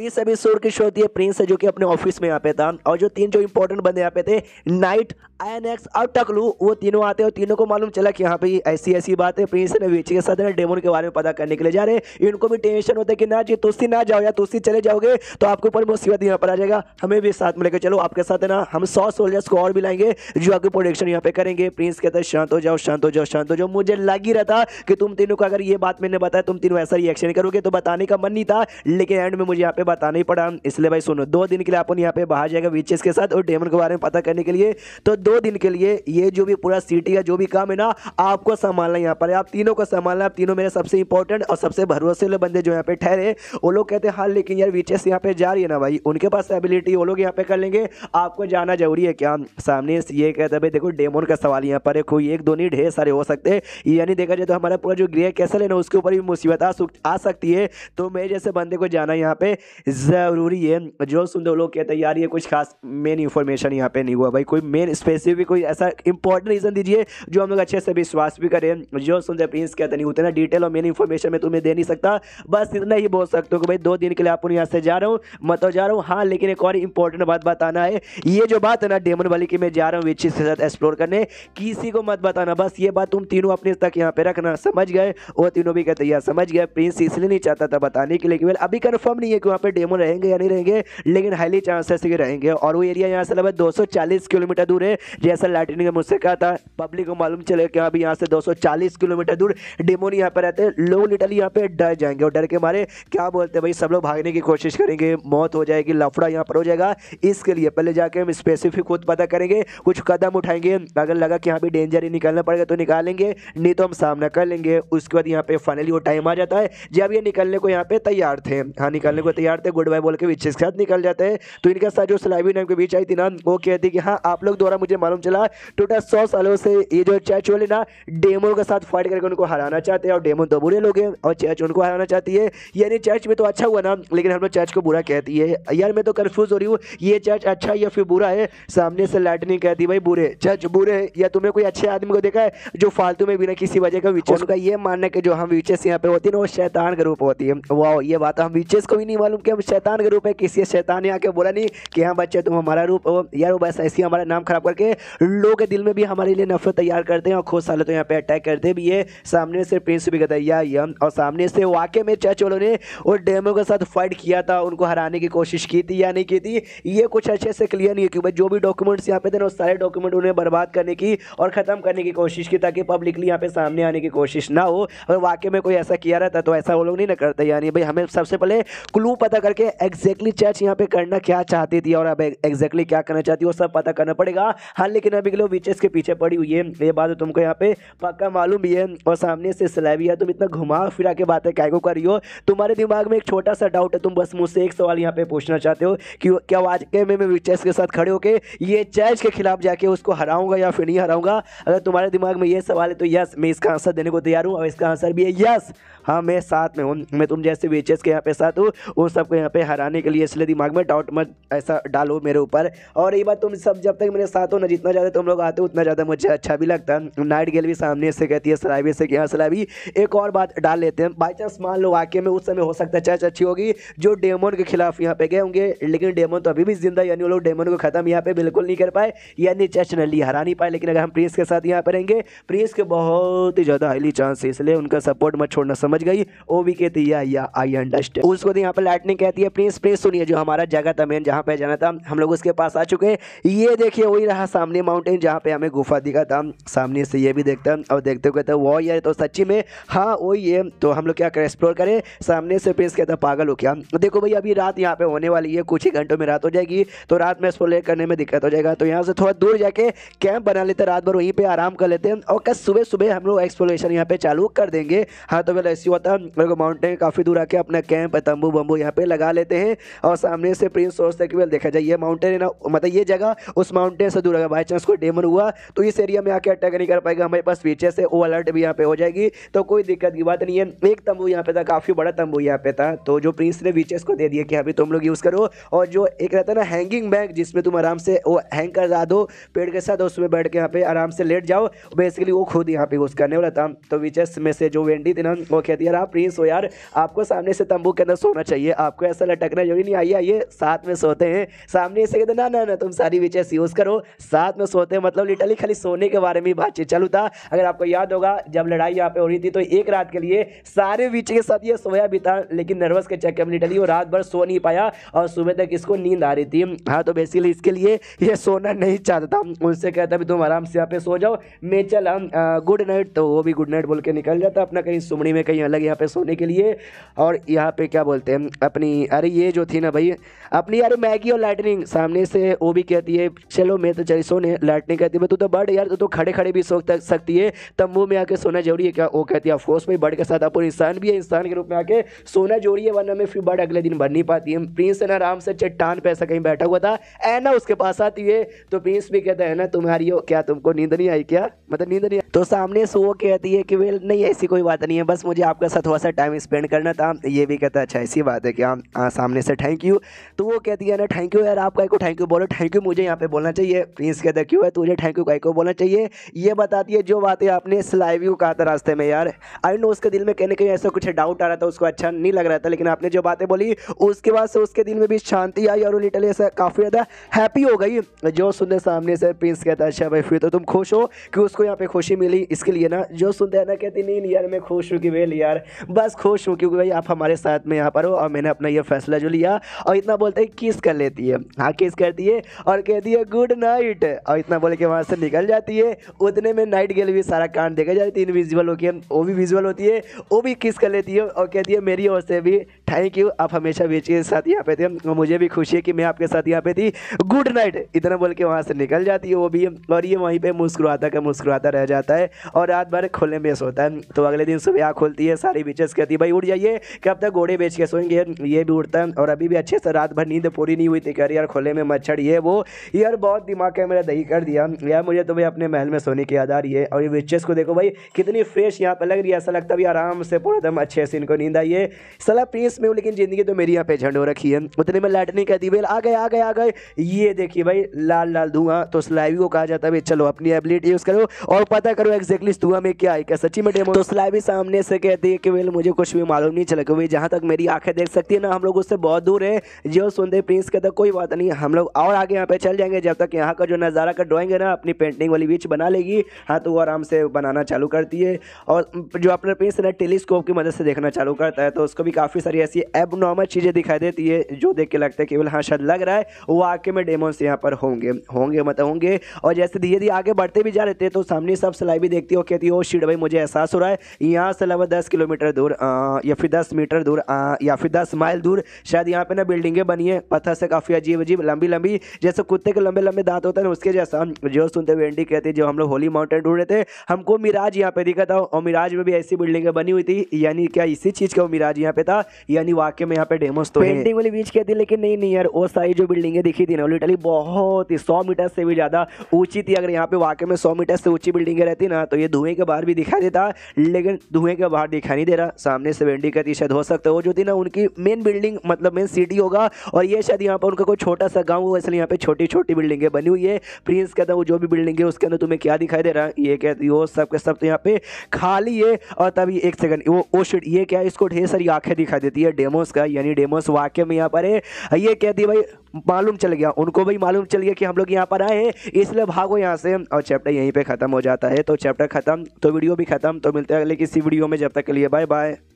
इस एपिसोड की शो थी प्रिंस है जो कि अपने ऑफिस में यहाँ पे था और जो तीन जो इंपॉर्टेंट बंदे यहाँ पे थे नाइट एन एक्स और टकलू वो तीनों आते हैं और तीनों को मालूम चला कि यहाँ पे ऐसी ऐसी बात है प्रिंस ने वीची के साथ डेमोन के बारे में पता करने के लिए जा रहे हैं इनको भी टेंशन होता है कि ना जी तुस्ती ना जाओ या तुस्ती चले जाओगे तो आपके ऊपर मुसीबत यहाँ पर आ जाएगा हमें भी साथ में लेकर चलो आपके साथ ना हम सौ सोल्जर्स को और भी लाएंगे जो आपके प्रोडक्शन यहाँ पे करेंगे प्रिंस कहते हैं शांत हो जाओ शांत हो जाओ शांत हो जाओ मुझे लग ही रहा था कि तुम तीनों को अगर ये बात मैंने बताया तुम तीनों ऐसा रिएक्शन करोगे तो बताने का मन नहीं था लेकिन एंड में मुझे यहाँ पे पे बताना ही पड़ा इसलिए भाई सुनो दो दिन के लिए अपन यहाँ पे बाहर जाएगा विचेस के साथ और डेमन के बारे में पता करने के लिए तो दो दिन के लिए ये जो भी पूरा सिटी का जो भी काम है ना आपको संभालना यहाँ पर आप तीनों को संभालना आप तीनों मेरे सबसे इंपॉर्टेंट और सबसे भरोसेले बंदे जो यहाँ पे ठहरे वो लोग कहते हैं हाँ लेकिन यार विचेस यहाँ पे जा रही है ना भाई उनके पास एबिलिटी वो लोग यहाँ पे कर लेंगे आपको जाना जरूरी है क्या सामने ये कहते हैं भाई देखो डेमोन का सवाल यहाँ पर है कोई एक दो नहीं ढेर सारे हो सकते हैं यानी देखा जाए तो हमारा पूरा जो ग्रेह कैसल है ना उसके ऊपर भी मुसीबत आ सकती है तो मेरे जैसे बंदे को जाना यहाँ पे ज़रूरी है जो सुन दो लोग कहते हैं यार ये कुछ खास मेन इन्फॉर्मेशन यहाँ पे नहीं हुआ भाई कोई मेन स्पेसिफिक कोई ऐसा इंपॉर्टेंट रीज़न दीजिए जो हम लोग अच्छे से विश्वास भी करें जो सुनते प्रिंस कहते नहीं उतना डिटेल और मेन इन्फॉर्मेशन मैं तुम्हें दे नहीं सकता बस इतना ही बोल सकते हो कि भाई दो दिन के लिए आप यहाँ से जा रहा हूँ तो जा रहा हूँ हाँ लेकिन एक और इंपॉर्टेंट बात बताना है ये जो बात है ना डेमन वाली की मैं जा रहा हूँ विच के साथ एक्सप्लोर करने किसी को मत बताना बस ये बात तुम तीनों अपने तक यहाँ पे रखना समझ गए वो तीनों भी कहते यार समझ गए प्रिंस इसलिए नहीं चाहता था बताने के लिए अभी कन्फर्म नहीं है कि वहाँ पे डेमो रहेंगे या नहीं रहेंगे लेकिन हाईली चांसेस ये रहेंगे और वो एरिया यहाँ से लगभग 240 किलोमीटर दूर है जैसा लाटिन ने मुझसे कहा था पब्लिक को मालूम चले कि अभी हाँ यहाँ से 240 किलोमीटर दूर डेमो यहाँ पर रहते हैं लोग लिटरली यहाँ पे डर जाएंगे और डर के मारे क्या बोलते हैं भाई सब लोग भागने की कोशिश करेंगे मौत हो जाएगी लफड़ा यहाँ पर हो जाएगा इसके लिए पहले जाके हम स्पेसिफिक खुद पता करेंगे कुछ कदम उठाएंगे अगर लगा कि यहाँ भी डेंजर ही निकलना पड़ेगा तो निकालेंगे नहीं तो हम सामना कर लेंगे उसके बाद यहाँ पे फाइनली वो टाइम आ जाता है जब ये निकलने को यहाँ पे तैयार थे हाँ निकलने को तैयार झाड़ते गुड बाय बोल के विचेस के साथ निकल जाते हैं तो इनके साथ जो सलाइवी नाम के बीच आई थी ना वो कहती कि हाँ आप लोग द्वारा मुझे मालूम चला टोटल सौ सालों से ये जो चैच वाले ना डेमो के साथ फाइट करके उनको हराना चाहते हैं और डेमो तो बुरे लोग हैं और चैच उनको हराना चाहती है यानी चर्च में तो अच्छा हुआ ना लेकिन हम लोग चर्च को बुरा कहती है यार मैं तो कन्फ्यूज हो रही हूँ ये चर्च अच्छा या फिर बुरा है सामने से लाइटनिंग कहती भाई बुरे चर्च बुरे या तुमने कोई अच्छे आदमी को देखा है जो फालतू में बिना किसी वजह का विचेस का ये मानना कि जो हम विचेस यहाँ पे होती है ना वो शैतान के रूप होती है वाह ये बात हम विचेस को भी नहीं मालूम क्योंकि हम शैतान के रूप में किसी शैतान आके बोला नहीं कि हाँ बच्चे तुम हमारा रूप हो यार वो बस ऐसे हमारा नाम खराब करके लोगों के दिल में भी हमारे लिए नफरत तैयार करते हैं और खुद साले तो यहाँ पे अटैक करते भी है सामने से प्रिंस भी कहता है या यम और सामने से वाक्य में चर्च वालों ने और डेमो के साथ फाइट किया था उनको हराने की कोशिश की थी या नहीं की थी ये कुछ अच्छे से क्लियर नहीं है क्योंकि जो भी डॉक्यूमेंट्स यहाँ पे थे ना सारे डॉक्यूमेंट उन्हें बर्बाद करने की और ख़त्म करने की कोशिश की ताकि पब्लिकली यहाँ पे सामने आने की कोशिश ना हो अगर वाक्य में कोई ऐसा किया रहता तो ऐसा वो लोग नहीं ना करते यानी भाई हमें सबसे पहले क्लू पता पता करके एग्जैक्टली चर्च यहाँ पे करना क्या चाहती थी और अब एग्जैक्टली क्या करना चाहती है वो सब पता करना पड़ेगा हाँ लेकिन अभी के लिए विचेस के पीछे पड़ी हुई है ये बात तो तुमको यहाँ पे पक्का मालूम भी है और सामने से सलाबी है तुम इतना घुमा फिरा के बातें क्या को कर रही हो तुम्हारे दिमाग में एक छोटा सा डाउट है तुम बस मुझसे एक सवाल यहाँ पे पूछना चाहते हो कि क्या के में मैं विचेस के साथ खड़े होकर ये चर्च के खिलाफ जाके उसको हराऊंगा या फिर नहीं हराऊंगा अगर तुम्हारे दिमाग में ये सवाल है तो यस मैं इसका आंसर देने को तैयार हूँ और इसका आंसर भी है यस हाँ मैं साथ में हूँ मैं तुम जैसे विचेस के यहाँ पे साथ हूँ उन सब सबको यहाँ पे हराने के लिए इसलिए दिमाग में डाउट मत ऐसा डालो मेरे ऊपर और ये बात तुम सब जब तक मेरे साथ हो ना जितना ज़्यादा तुम लोग आते हो उतना ज़्यादा मुझे अच्छा भी लगता है नाइट गेल भी सामने से कहती है सलाबी से कि हाँ सलाबी एक और बात डाल लेते हैं बाई चांस मान लो वाक्य में उस समय हो सकता है चर्च अच्छी होगी जो डेमोन के खिलाफ यहाँ पे गए होंगे लेकिन डेमोन तो अभी भी जिंदा यानी वो लोग डेमोन को खत्म यहाँ पे बिल्कुल नहीं कर पाए यानी चर्च नली हरा नहीं पाए लेकिन अगर हम प्रिंस के साथ यहाँ पर रहेंगे प्रिंस के बहुत ही ज़्यादा हाईली चांस है इसलिए उनका सपोर्ट मत छोड़ना समझ गई ओ वी के या आई अंडरस्टैंड उसको तो यहाँ पर लाइट सेट ने कहती है प्रिंस प्रिंस सुनिए जो हमारा जगत अमेन जहाँ पे जाना था हम लोग उसके पास आ चुके हैं ये देखिए वही रहा सामने माउंटेन जहाँ पे हमें गुफा दिखा था सामने से ये भी देखता और देखते हुए कहता वो ये तो सच्ची में हाँ वही है तो हम लोग क्या करें एक्सप्लोर करें सामने से प्रिंस कहता पागल हो क्या देखो भाई अभी रात यहाँ पे होने वाली है कुछ ही घंटों में रात हो जाएगी तो रात में एक्सप्लोर करने में दिक्कत हो जाएगा तो यहाँ से थोड़ा दूर जाके कैंप बना लेते रात भर वहीं पर आराम कर लेते हैं और कल सुबह सुबह हम लोग एक्सप्लोरेशन यहाँ पे चालू कर देंगे हाँ तो पहले ऐसी होता है माउंटेन काफ़ी दूर आके अपना कैंप तंबू बम्बू यहाँ पे लगा लेते हैं और सामने से प्रिंस और सेक्वेल देखा जाए ये माउंटेन है ना मतलब ये जगह उस माउंटेन से दूर अगर बाई चांस कोई डेमन हुआ तो इस एरिया में आके अटैक नहीं कर पाएगा हमारे पास पीछे से वो अलर्ट भी यहाँ पे हो जाएगी तो कोई दिक्कत की बात नहीं है एक तंबू यहाँ पे था काफ़ी बड़ा तंबू यहाँ पे था तो जो प्रिंस ने वीचेस को दे दिया कि अभी तुम लोग यूज़ करो और जो एक रहता है ना हैंगिंग बैग जिसमें तुम आराम से वो हैंग कर जा दो पेड़ के साथ उसमें बैठ के यहाँ पे आराम से लेट जाओ बेसिकली वो खुद यहाँ पे यूज़ करने वाला था तो विचेस में से जो वेंडी थी ना वो कहती यार आप प्रिंस हो यार आपको सामने से तंबू के अंदर सोना चाहिए आपको ऐसा लटकना जरूरी नहीं आइए आइए साथ में सोते हैं सामने ऐसे कहते ना ना ना तुम सारी विचेस यूज़ e करो साथ में सोते हैं मतलब लिटरली खाली सोने के बारे में बातचीत चलू था अगर आपको याद होगा जब लड़ाई यहाँ पे हो रही थी तो एक रात के लिए सारे विच के साथ ये सोया भी था लेकिन नर्वस के चक्कर में लिटरली वो रात भर सो नहीं पाया और सुबह तक इसको नींद आ रही थी हाँ तो बेसिकली इसके लिए ये सोना नहीं चाहता था उनसे कहता भी तुम आराम से यहाँ पे सो जाओ मैं चल गुड नाइट तो वो भी गुड नाइट बोल के निकल जाता अपना कहीं सुमड़ी में कहीं अलग यहाँ पे सोने के लिए और यहाँ पे क्या बोलते हैं अपनी अरे ये जो थी ना भाई अपनी यार मैगी और लाइटनिंग सामने से वो भी कहती है चलो मैं तो चली सोने लाइटनिंग कहती है तू तो बर्ड यार तू तो खड़े खड़े भी सो सकती है तब मुँह में आके सोना जरूरी है क्या वो कहती है अफकोर्स भाई बर्ड के साथ आप इंसान भी है इंसान के रूप में आके सोना जोड़ी है वरना मैं फिर बर्ड अगले दिन बन नहीं पाती है प्रिंस है ना आराम से चट्टान पे ऐसा कहीं बैठा हुआ था ऐना उसके पास आती है तो प्रिंस भी कहता है ना तुम्हारी हो क्या तुमको नींद नहीं आई क्या मतलब नींद नहीं तो सामने से वो कहती है कि वे नहीं ऐसी कोई बात नहीं है बस मुझे आपके साथ थोड़ा सा टाइम स्पेंड करना था ये भी कहता है अच्छा ऐसी बात है क्या आ, आ, सामने से थैंक यू तो वो कहती है ना थैंक यू यार आप काय को थैंक यू बोलो थैंक यू मुझे यहाँ पे बोलना चाहिए प्रिंस कहता क्यों है तुझे थैंक यू काय को बोलना चाहिए ये बताती है जो बातें आपने सलाइवी को कहा था रास्ते में यार आई नो उसके दिल में कहने कहीं ऐसा कुछ डाउट आ रहा था उसको अच्छा नहीं लग रहा था लेकिन आपने जो बातें बोली उसके बाद से उसके दिल में भी शांति आई और लिटल ऐसा काफ़ी ज़्यादा हैप्पी हो गई जो सुनने सामने से प्रिंस कहता अच्छा भाई फिर तो तुम खुश हो कि उसको यहाँ पे खुशी मिली इसके लिए ना जो सुनते हैं ना कहती नहीं यार मैं खुश हूँ कि वेल यार बस खुश हूँ क्योंकि भाई आप हमारे साथ में यहाँ पर हो और मैंने अपना ये फैसला जो लिया और इतना बोलते हैं किस कर लेती है हाँ किस करती है और कहती है गुड नाइट और इतना बोल के वहाँ से निकल जाती है उतने में नाइट गेल भी सारा कांड देखा जाती है इनविजिबल होकर वो भी विजुअल होती है वो भी किस कर लेती है और कहती है मेरी ओर से भी थैंक यू आप हमेशा बेचिए साथ यहाँ पे थे मुझे भी खुशी है कि मैं आपके साथ यहाँ पे थी गुड नाइट इतना बोल के वहाँ से निकल जाती है वो भी और ये वहीं पर मुस्कुराता का मुस्कुराता रह जाता है और रात भर खुले में सोता है तो अगले दिन सुबह आँख खोलती है सारी बीचेस कहती है भाई उठ जाइए कब तक घोड़े बेच के सोएंगे ये भी उठता है और अभी भी अच्छे से रात भर नींद पूरी नहीं हुई थी कह रही यार खुले में मच्छर ये वो यार बहुत दिमाग का मेरा दही कर दिया यार मुझे तो भाई अपने महल में सोने की याद आ रही है और ये विचेस को देखो भाई कितनी फ्रेश यहाँ पर लग रही है ऐसा लगता है आराम से पूरा एकदम अच्छे से इनको नींद आई है सला प्लीज़ रेस में हूँ लेकिन जिंदगी तो मेरी यहाँ पे झंडो रखी है उतने में लाइटनिंग कहती बेल आ गए आ गए आ गए ये देखिए भाई लाल लाल धुआं तो स्लाइवी को कहा जाता है भाई चलो अपनी एबिलिटी यूज़ करो और पता करो एग्जैक्टली धुआं में क्या है क्या सच्ची में तो स्लाइवी सामने से कहती है कि वेल मुझे कुछ भी मालूम नहीं चला क्योंकि जहाँ तक मेरी आंखें देख सकती है ना हम लोग उससे बहुत दूर है जो सुनते प्रिंस के तक कोई बात नहीं हम लोग और आगे यहाँ पे चल जाएंगे जब तक यहाँ का जो नज़ारा का ड्राइंग है ना अपनी पेंटिंग वाली बीच बना लेगी हाँ तो वो आराम से बनाना चालू करती है और जो अपने प्रिंस है ना टेलीस्कोप की मदद से देखना चालू करता है तो उसको भी काफ़ी सारी ऐसी एबनॉर्मल चीज़ें दिखाई देती है जो देख के लगता है केवल हाँ शायद लग रहा है वाकई में डेमोन्स यहाँ पर होंगे होंगे मतलब होंगे और जैसे धीरे धीरे आगे बढ़ते भी जा रहे थे तो सामने सब सलाई भी देखती हो कहती हो शिट भाई मुझे एहसास हो रहा है यहाँ से लगभग दस किलोमीटर दूर या फिर दस मीटर दूर या फिर दस माइल दूर शायद यहाँ पर ना बिल्डिंगें बनी है पत्थर से काफ़ी अजीब अजीब लंबी लंबी जैसे कुत्ते के लंबे लंबे दांत होते हैं उसके जैसा जो सुनते हुए एंडी कहते जो हम लोग होली माउंटेन ढूंढ रहे थे हमको मिराज यहाँ पे दिखा था और मिराज में भी ऐसी बिल्डिंगें बनी हुई थी यानी क्या इसी चीज़ का मिराज यहाँ पे था यानी वाक्य में यहाँ पे डेमोस तो पेंटिंग वाली बीच कहती है लेकिन नहीं नहीं यार वो सारी जो बिल्डिंगें दिखी थी ना लिटली बहुत ही सौ मीटर से भी ज़्यादा ऊंची थी अगर यहाँ पे वाक्य में सौ मीटर से ऊंची बिल्डिंगें रहती ना तो ये धुएं के बाहर भी दिखाई देता लेकिन धुएं के बाहर दिखाई नहीं दे रहा सामने से वेंडी का शायद हो सकता है वो जो थी ना उनकी मेन बिल्डिंग मतलब मेन सिटी होगा और ये शायद यहाँ पर उनका कोई छोटा सा गाँव होगा इसलिए यहाँ पे छोटी छोटी बिल्डिंगें बनी हुई है प्रिंस कहता वो जो भी बिल्डिंग है उसके अंदर तुम्हें क्या दिखाई दे रहा है ये कहती वो सब के सब तो यहाँ पे खाली है और तभी एक सेकंड वो ओ शिट ये क्या इसको ढेर सारी आंखें दिखाई देती है है डेमोस का यानी डेमोस वाक्य में यहाँ पर है ये कह दिया भाई मालूम चल गया उनको भी मालूम चल गया कि हम लोग यहाँ पर आए हैं इसलिए भागो यहाँ से और चैप्टर यहीं पे ख़त्म हो जाता है तो चैप्टर ख़त्म तो वीडियो भी ख़त्म तो मिलते हैं अगले किसी वीडियो में जब तक के लिए बाय बाय